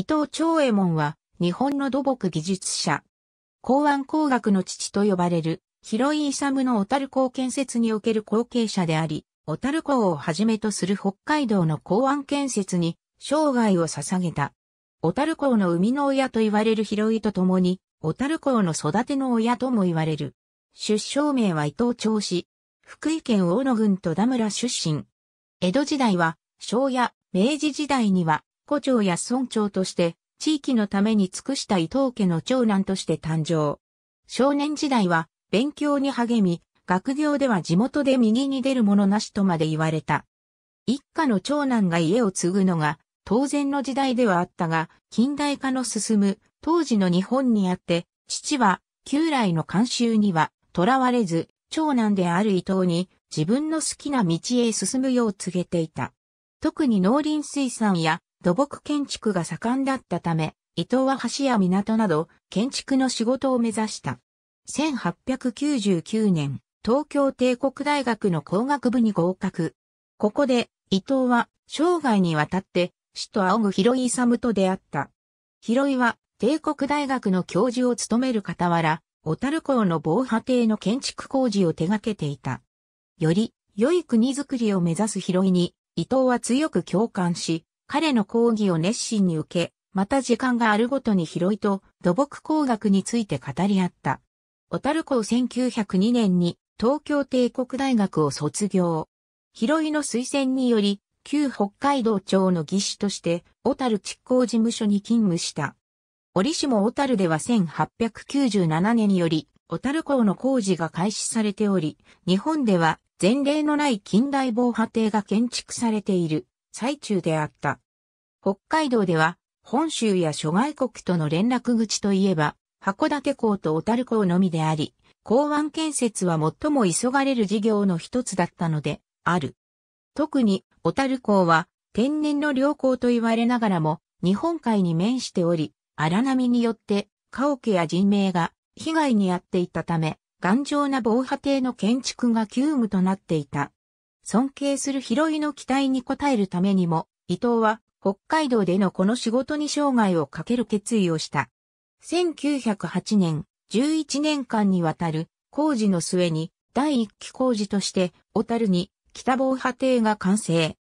伊藤長右衛門は、日本の土木技術者。港湾工学の父と呼ばれる、広井勇の小樽港建設における後継者であり、小樽港をはじめとする北海道の港湾建設に、生涯を捧げた。小樽港の生みの親と言われる広井と共に、小樽港の育ての親とも言われる。出生名は伊藤長氏。福井県大野郡戸田村出身。江戸時代は、庄屋、明治時代には、古町や村長として、地域のために尽くした伊藤家の長男として誕生。少年時代は、勉強に励み、学業では地元で右に出るものなしとまで言われた。一家の長男が家を継ぐのが、当然の時代ではあったが、近代化の進む当時の日本にあって、父は旧来の慣習には囚われず、長男である伊藤に自分の好きな道へ進むよう告げていた。特に農林水産や土木建築が盛んだったため、伊藤は橋や港など建築の仕事を目指した。1899年、東京帝国大学の工学部に合格。ここで、伊藤は生涯にわたって死と仰ぐ広井勇と出会った。広井は帝国大学の教授を務める傍ら、小樽港の防波堤の建築工事を手掛けていた。より良い国づくりを目指す広井に伊藤は強く共感し、彼の講義を熱心に受け、また時間があるごとに広いと土木工学について語り合った。小樽校1902年に東京帝国大学を卒業。広井の推薦により、旧北海道庁の技師として、小樽築工事務所に勤務した。折しも小樽では1897年により、小樽港の工事が開始されており、日本では前例のない近代防波堤が建築されている。最中であった。北海道では、本州や諸外国との連絡口といえば、函館港と小樽港のみであり、港湾建設は最も急がれる事業の一つだったので、ある。特に、小樽港は、天然の良港と言われながらも、日本海に面しており、荒波によって、家屋や人命が被害に遭っていたため、頑丈な防波堤の建築が急務となっていた。尊敬する広井の期待に応えるためにも、伊藤は北海道でのこの仕事に生涯をかける決意をした。1908年、11年間にわたる工事の末に第一期工事として小樽に北防波堤が完成。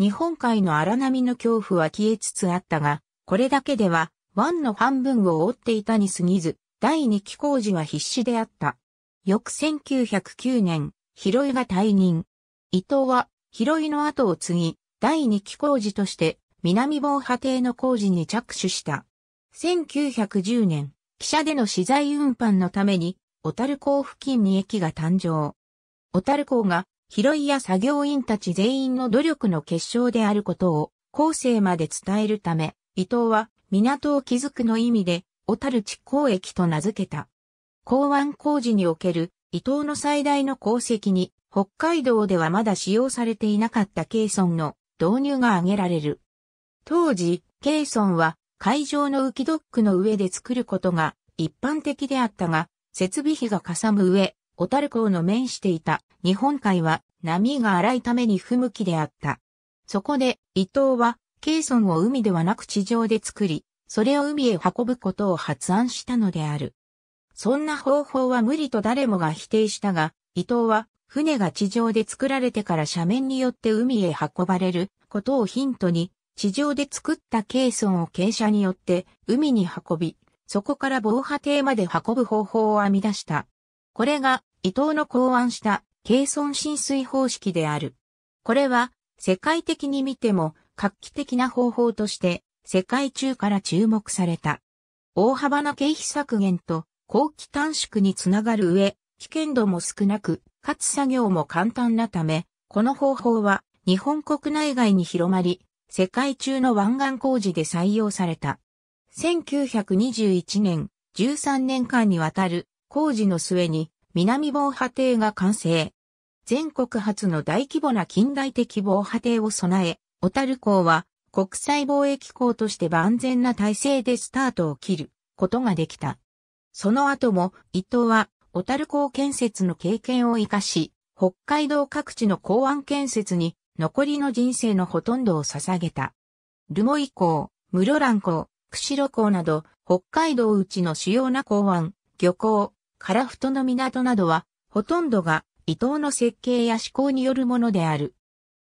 日本海の荒波の恐怖は消えつつあったが、これだけでは湾の半分を覆っていたに過ぎず、第二期工事は必死であった。翌1909年、広井が退任。伊藤は、広井の後を継ぎ、第二期工事として、南防波堤の工事に着手した。1910年、汽車での資材運搬のために、小樽港付近に駅が誕生。小樽港が、広井や作業員たち全員の努力の結晶であることを、後世まで伝えるため、伊藤は、港を築くの意味で、小樽地港駅と名付けた。港湾工事における、伊藤の最大の功績に、北海道ではまだ使用されていなかったケイソンの導入が挙げられる。当時、ケイソンは海上の浮きドックの上で作ることが一般的であったが、設備費がかさむ上、小樽港の面していた日本海は波が荒いために不向きであった。そこで伊藤はケイソンを海ではなく地上で作り、それを海へ運ぶことを発案したのである。そんな方法は無理と誰もが否定したが、伊藤は船が地上で作られてから斜面によって海へ運ばれることをヒントに、地上で作ったケーソンを傾斜によって海に運び、そこから防波堤まで運ぶ方法を編み出した。これが伊藤の考案したケーソン浸水方式である。これは世界的に見ても画期的な方法として世界中から注目された。大幅な経費削減と後期短縮につながる上、危険度も少なく、かつ作業も簡単なため、この方法は日本国内外に広まり、世界中の湾岸工事で採用された。1921年、13年間にわたる工事の末に南防波堤が完成。全国初の大規模な近代的防波堤を備え、小樽港は国際貿易港として万全な体制でスタートを切ることができた。その後も伊藤は小樽港建設の経験を活かし、北海道各地の港湾建設に残りの人生のほとんどを捧げた。留萌港、室蘭港、釧路港など、北海道うちの主要な港湾、漁港、樺太の港などは、ほとんどが伊藤の設計や思考によるものである。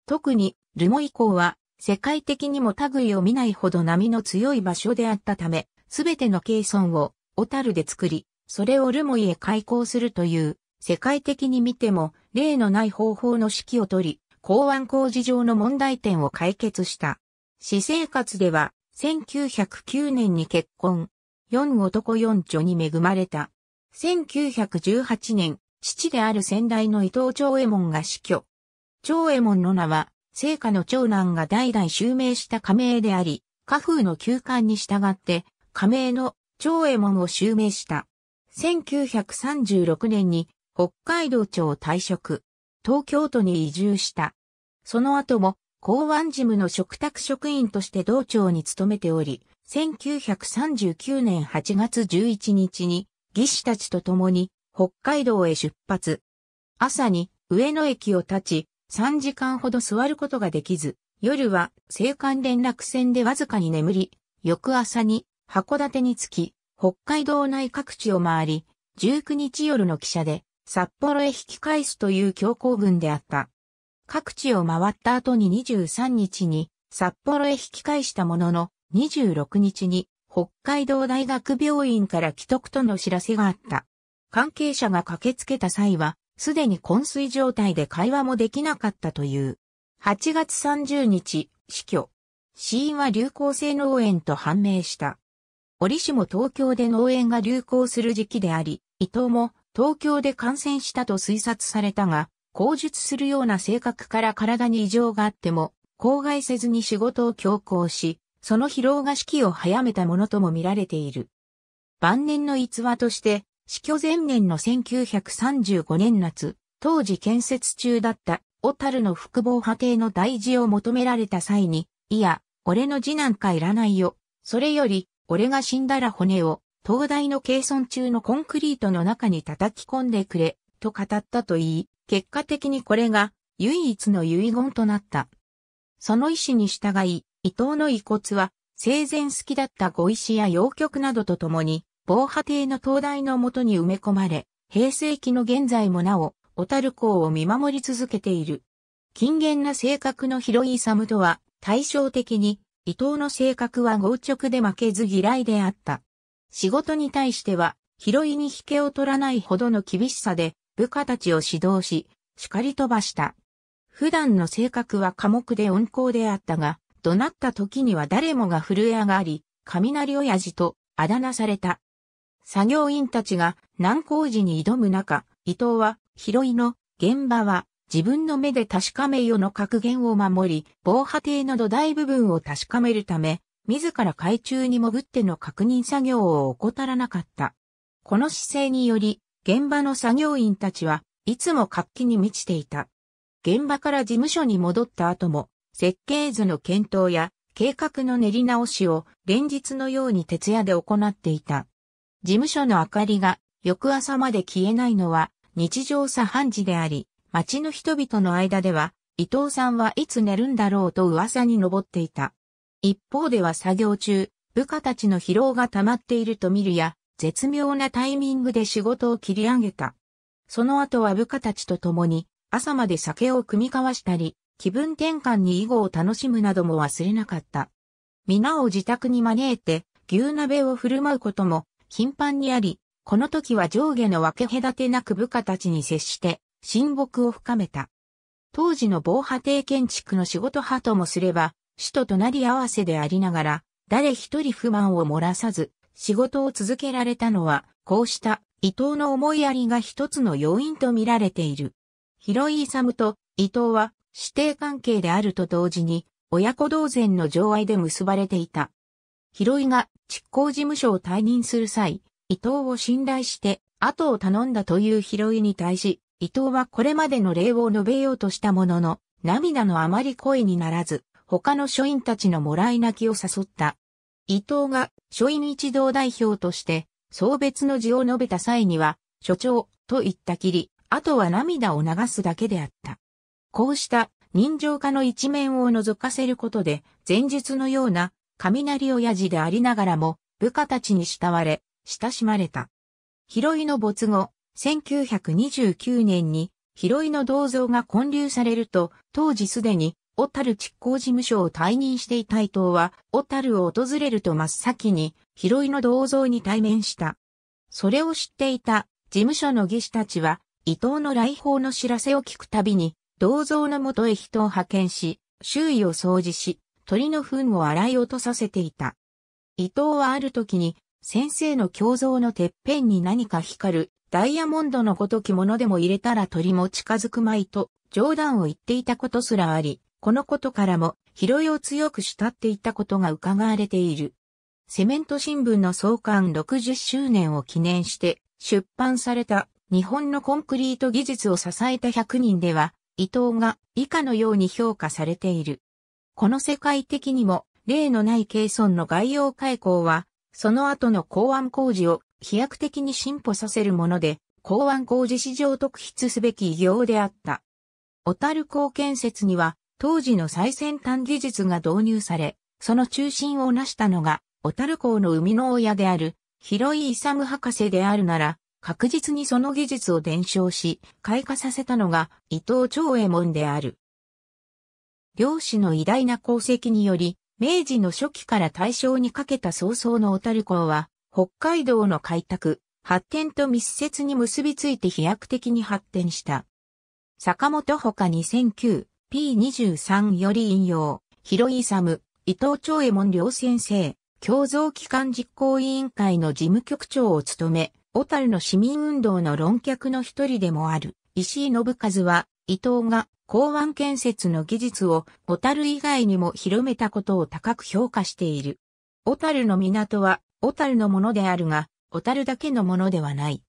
特に、留萌港は、世界的にも類を見ないほど波の強い場所であったため、すべてのケーを、小樽で作り、それを留萌へ開港するという、世界的に見ても、例のない方法の指揮を取り、港湾工事上の問題点を解決した。私生活では、1909年に結婚、4男4女に恵まれた。1918年、父である先代の伊藤長右衛門が死去。長右衛門の名は、聖家の長男が代々襲名した仮名であり、家風の休館に従って、加名の長右衛門を襲名した。1936年に北海道庁退職、東京都に移住した。その後も港湾事務の嘱託職員として道庁に勤めており、1939年8月11日に技師たちと共に北海道へ出発。朝に上野駅を立ち、3時間ほど座ることができず、夜は青函連絡船でわずかに眠り、翌朝に函館に着き、北海道内各地を回り、19日夜の汽車で札幌へ引き返すという強行軍であった。各地を回った後に23日に札幌へ引き返したものの26日に北海道大学病院から帰得との知らせがあった。関係者が駆けつけた際は、すでに昏睡状態で会話もできなかったという。8月30日、死去。死因は流行性脳炎と判明した。折しも東京で農園が流行する時期であり、伊藤も東京で感染したと推察されたが、口述するような性格から体に異常があっても、口外せずに仕事を強行し、その疲労が揮を早めたものとも見られている。晩年の逸話として、死去前年の1935年夏、当時建設中だった小樽の複合派邸の大事を求められた際に、いや、俺の次なんかいらないよ。それより、俺が死んだら骨を、灯台の計算中のコンクリートの中に叩き込んでくれ、と語ったと言い、結果的にこれが唯一の遺言となった。その意思に従い、伊藤の遺骨は、生前好きだった碁石や洋曲などとともに、防波堤の灯台のもとに埋め込まれ、平成期の現在もなお、小樽港を見守り続けている。近厳な性格の広いサムとは、対照的に、伊藤の性格は強直で負けず嫌いであった。仕事に対しては、拾いに引けを取らないほどの厳しさで、部下たちを指導し、叱り飛ばした。普段の性格は寡黙で温厚であったが、怒鳴った時には誰もが震え上がり、雷親父とあだ名された。作業員たちが難工事に挑む中、伊藤は、拾いの現場は自分の目で確かめよの格言を守り、防波堤の土台部分を確かめるため、自ら海中に潜っての確認作業を怠らなかった。この姿勢により、現場の作業員たちはいつも活気に満ちていた。現場から事務所に戻った後も、設計図の検討や計画の練り直しを連日のように徹夜で行っていた。事務所の明かりが翌朝まで消えないのは日常茶飯事であり、町の人々の間では、伊藤さんはいつ寝るんだろうと噂に上っていた。一方では作業中、部下たちの疲労が溜まっていると見るや、絶妙なタイミングで仕事を切り上げた。その後は部下たちと共に、朝まで酒を組み交わしたり、気分転換に囲碁を楽しむなども忘れなかった。皆を自宅に招いて、牛鍋を振る舞うことも頻繁にあり、この時は上下の分け隔てなく部下たちに接して、親睦を深めた。当時の防波堤建築の仕事派ともすれば、死と隣り合わせでありながら、誰一人不満を漏らさず、仕事を続けられたのは、こうした伊藤の思いやりが一つの要因と見られている。広井勇と伊藤は師弟関係であると同時に、親子同然の情愛で結ばれていた。広井が執行事務所を退任する際、伊藤を信頼して後を頼んだという広井に対し、伊藤はこれまでの礼を述べようとしたものの、涙のあまり声にならず、他の書院たちのもらい泣きを誘った。伊藤が書院一同代表として、送別の辞を述べた際には、所長と言ったきり、あとは涙を流すだけであった。こうした人情家の一面を覗かせることで、前述のような雷親父でありながらも、部下たちに慕われ、親しまれた。広いの没後、1929年に、広井の銅像が建立されると、当時すでに、小樽執行事務所を退任していた伊藤は、小樽を訪れると真っ先に、広井の銅像に対面した。それを知っていた事務所の技師たちは、伊藤の来訪の知らせを聞くたびに、銅像のもとへ人を派遣し、周囲を掃除し、鳥の糞を洗い落とさせていた。伊藤はある時に、先生の胸像のてっぺんに何か光るダイヤモンドのごときものでも入れたら鳥も近づくまいと、冗談を言っていたことすらあり、このことからも、拾いを強く慕っていたことが伺われている。セメント新聞の創刊60周年を記念して出版された日本のコンクリート技術を支えた100人では、伊藤が以下のように評価されている。この世界的にも例のない軽村の概要開港は、その後の港湾工事を飛躍的に進歩させるもので、港湾工事史上特筆すべき偉業であった。小樽港建設には、当時の最先端技術が導入され、その中心を成したのが、小樽港の生みの親である、広井勇博士であるなら、確実にその技術を伝承し、開花させたのが伊藤長右衛門である。漁師の偉大な功績により、明治の初期から大正にかけた早々の小樽港は、北海道の開拓、発展と密接に結びついて飛躍的に発展した。坂本ほか 2009P23 より引用、広井勇、伊藤長右衛門両先生、共造機関実行委員会の事務局長を務め、小樽の市民運動の論客の一人でもある、石井信和は、伊藤が港湾建設の技術を小樽以外にも広めたことを高く評価している。小樽の港は小樽のものであるが、小樽だけのものではない。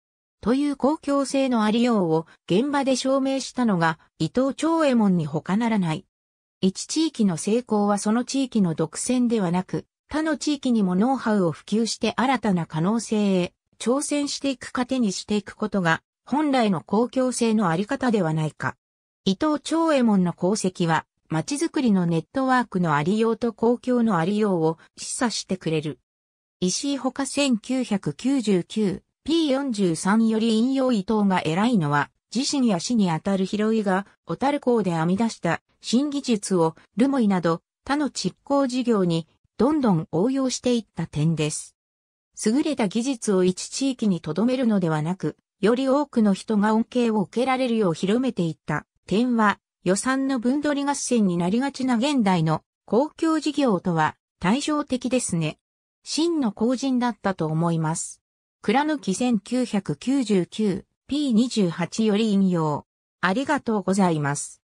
という公共性のありようを現場で証明したのが伊藤長右衛門に他ならない。一地域の成功はその地域の独占ではなく、他の地域にもノウハウを普及して新たな可能性へ挑戦していく糧にしていくことが本来の公共性のあり方ではないか。伊藤長右衛門の功績は、街づくりのネットワークのありようと公共のありようを示唆してくれる。石井ほか 1999P43 より引用伊藤が偉いのは、自身や死にあたる広いが、小樽港で編み出した新技術を、ルモイなど、他の実行事業に、どんどん応用していった点です。優れた技術を一地域に留めるのではなく、より多くの人が恩恵を受けられるよう広めていった点は、予算の分取り合戦になりがちな現代の公共事業とは対照的ですね。真の後人だったと思います。倉抜き 1999P28 より引用。ありがとうございます。